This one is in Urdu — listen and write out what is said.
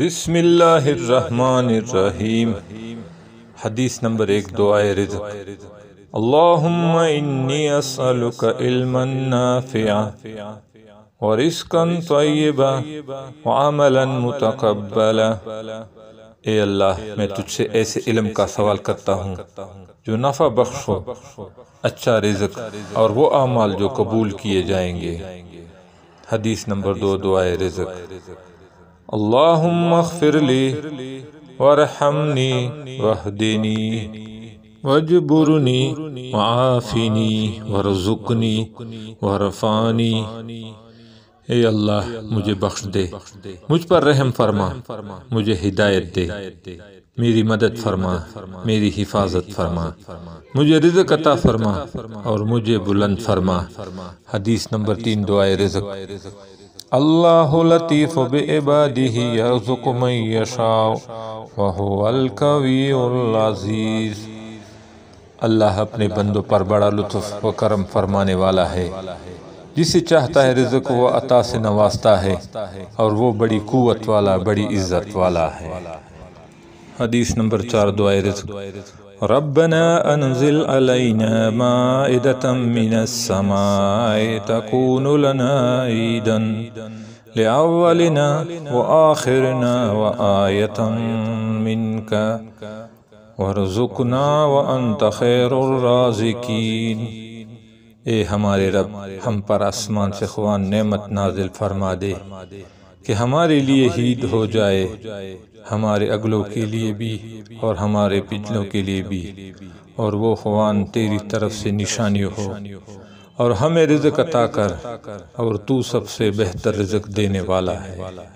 بسم اللہ الرحمن الرحیم حدیث نمبر ایک دعائے رزق اللہم انی اسألک علما نافعا ورزقا طیبا وعملا متقبلا اے اللہ میں تجھ سے ایسے علم کا سوال کرتا ہوں جو نفع بخش ہو اچھا رزق اور وہ اعمال جو قبول کیے جائیں گے حدیث نمبر دو دعائے رزق اغفر وجبرنی معافنی ورزقنی ورفانی اے اللہ مجھے بخش دے مجھ پر رحم فرما مجھے ہدایت دے میری مدد فرما میری حفاظت فرما مجھے رزق عطا فرما اور مجھے بلند فرما حدیث نمبر تین دعائے رزق اللہ لطیف یرزق من العزیز اللہ اپنے بندوں پر بڑا لطف و کرم فرمانے والا ہے جسے چاہتا ہے رزق وہ عطا سے نوازتا ہے اور وہ بڑی قوت والا بڑی عزت والا ہے حدیث نمبر چار دعائے رزق ربنا انزل علینا مائدتا من السماء تکون لنا عیدا لعولنا وآخرنا وآیتا منکا ورزقنا وانت خیر الرازقین اے ہمارے رب ہم پر اسمان سے خوان نعمت نازل فرما دے کہ ہمارے لئے ہید ہو جائے ہمارے اگلوں کے لیے بھی اور ہمارے پجلوں کے لیے بھی اور وہ خوان تیری طرف سے نشانی ہو اور ہمیں رزق عطا کر اور تو سب سے بہتر رزق دینے والا ہے